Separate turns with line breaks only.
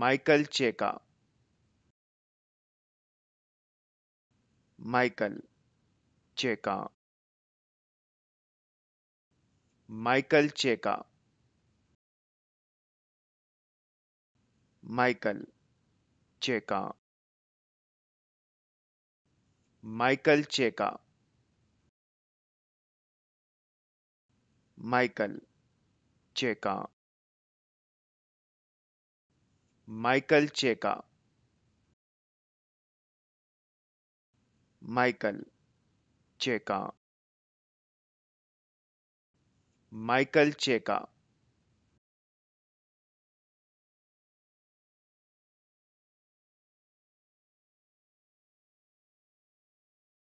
Michael Checa Michael Checa Michael Checa Michael Checa Michael Checa Michael Checa Michael Checa Michael Checa Michael चेका